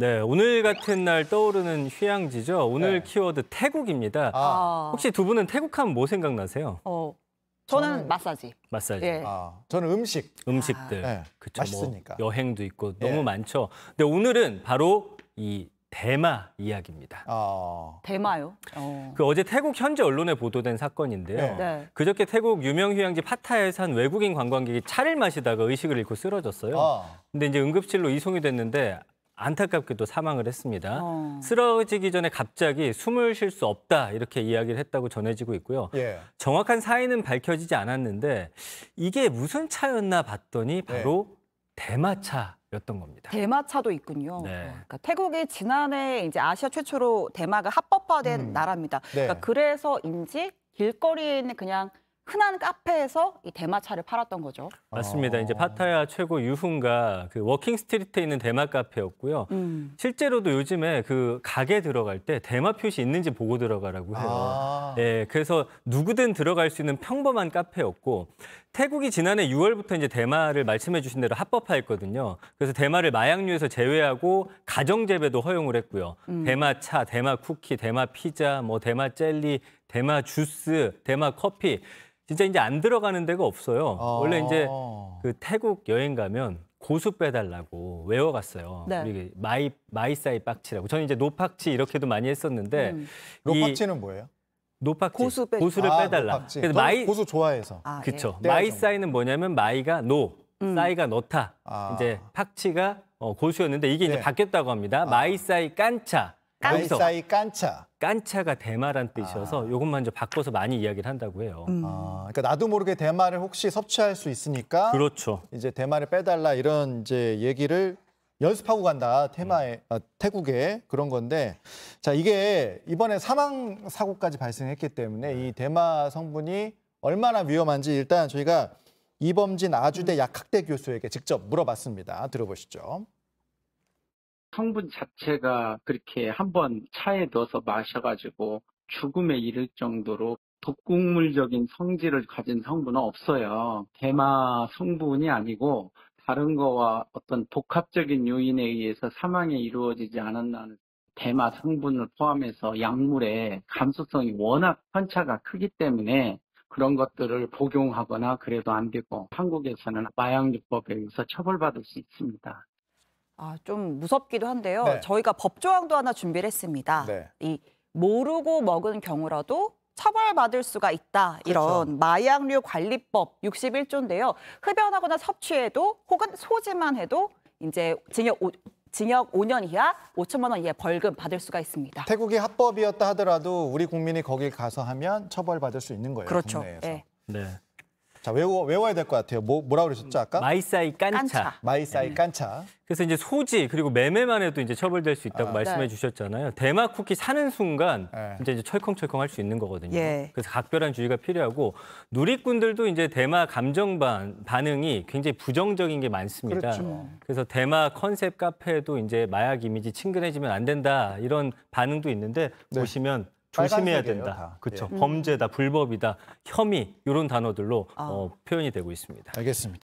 네, 오늘 같은 날 떠오르는 휴양지죠. 오늘 네. 키워드 태국입니다. 아. 혹시 두 분은 태국 하면 뭐 생각나세요? 어, 저는, 저는 마사지. 마사지. 예. 아, 저는 음식. 음식들. 아. 네. 그쵸, 뭐 맛있으니까. 뭐 여행도 있고 예. 너무 많죠. 근데 오늘은 바로 이 대마 이야기입니다. 어... 대마요? 어. 그 어제 태국 현지 언론에 보도된 사건인데요. 예. 네. 그저께 태국 유명 휴양지 파타야에산 외국인 관광객이 차를 마시다가 의식을 잃고 쓰러졌어요. 어. 근데 이제 응급실로 이송이 됐는데 안타깝게도 사망을 했습니다. 어. 쓰러지기 전에 갑자기 숨을 쉴 수 없다 이렇게 이야기를 했다고 전해지고 있고요. 예. 정확한 사인은 밝혀지지 않았는데 이게 무슨 차였나 봤더니 네. 바로 네. 대마차. 였던 겁니다. 대마차도 있군요. 네. 그러니까 태국이 지난해 이제 아시아 최초로 대마가 합법화된 음. 나라입니다. 네. 그러니까 그래서인지 길거리에 있는 그냥 흔한 카페에서 이 대마차를 팔았던 거죠. 맞습니다. 어. 이제 파타야 최고 유흥가 그 워킹 스트리트에 있는 대마 카페였고요. 음. 실제로도 요즘에 그 가게 들어갈 때 대마 표시 있는지 보고 들어가라고 해요. 아. 예, 그래서 누구든 들어갈 수 있는 평범한 카페였고 태국이 지난해 6월부터 이제 대마를 말씀해 주신 대로 합법화했거든요. 그래서 대마를 마약류에서 제외하고 가정 재배도 허용을 했고요. 음. 대마차, 대마 쿠키, 대마 피자, 뭐 대마 젤리, 대마 주스, 대마 커피 진짜 이제 안 들어가는 데가 없어요. 아 원래 이제 그 태국 여행 가면 고수 빼달라고 외워갔어요. 네. 우리 마이 마이사이 빡치라고. 저는 이제 노팍치 이렇게도 많이 했었는데 음. 노팍치는 뭐예요? 노팍치 고수 빼... 고수를 아, 빼달라. 노팍치. 그래서 마이 고수 좋아해서. 아, 그렇죠. 예. 마이사이는 뭐냐면 마이가 노, 음. 사이가 노타. 아. 이제 팍치가 어, 고수였는데 이게 네. 이제 바뀌었다고 합니다. 아. 마이사이 깐차. 깐서. 마이사이 깐차. 깐차가 대마란 뜻이어서 아. 이것만 좀 바꿔서 많이 이야기를 한다고 해요. 음. 아, 그러니까 나도 모르게 대마를 혹시 섭취할 수 있으니까 그렇죠. 이제 대마를 빼달라 이런 이제 얘기를 연습하고 간다 테마에 음. 아, 태국에 그런 건데 자 이게 이번에 사망 사고까지 발생했기 때문에 네. 이 대마 성분이 얼마나 위험한지 일단 저희가 이범진 아주대 음. 약학대 교수에게 직접 물어봤습니다. 들어보시죠. 성분 자체가 그렇게 한 번 차에 넣어서 마셔가지고 죽음에 이를 정도로 독극물적인 성질을 가진 성분은 없어요. 대마 성분이 아니고 다른 거와 어떤 복합적인 요인에 의해서 사망에 이루어지지 않았나는 대마 성분을 포함해서 약물의 감수성이 워낙 편차가 크기 때문에 그런 것들을 복용하거나 그래도 안 되고 한국에서는 마약요법에 의해서 처벌받을 수 있습니다. 아, 좀 무섭기도 한데요. 네. 저희가 법조항도 하나 준비를 했습니다. 네. 이 모르고 먹은 경우라도 처벌받을 수가 있다. 이런 그렇죠. 마약류 관리법 61조인데요. 흡연하거나 섭취해도 혹은 소지만 해도 이제 징역 5, 징역 5년 이하 5천만 원 이하 벌금 받을 수가 있습니다. 태국이 합법이었다 하더라도 우리 국민이 거길 가서 하면 처벌받을 수 있는 거예요. 그렇죠. 국내에서. 예. 네. 네. 자 외워 외워야 될 것 같아요. 뭐 뭐라 그러셨죠 아까? 마이사이 깐차. 마이사이 네. 깐차. 그래서 이제 소지 그리고 매매만 해도 이제 처벌될 수 있다고 아, 말씀해 네. 주셨잖아요. 대마 쿠키 사는 순간 네. 이제 철컹철컹 할 수 있는 거거든요. 예. 그래서 각별한 주의가 필요하고 누리꾼들도 이제 대마 감정 반, 반응이 굉장히 부정적인 게 많습니다. 그렇죠. 그래서 대마 컨셉 카페도 이제 마약 이미지 친근해지면 안 된다 이런 반응도 있는데 네. 보시면 조심해야 된다. 그렇죠. 예. 범죄다, 불법이다, 혐의 이런 단어들로 아. 어, 표현이 되고 있습니다. 알겠습니다.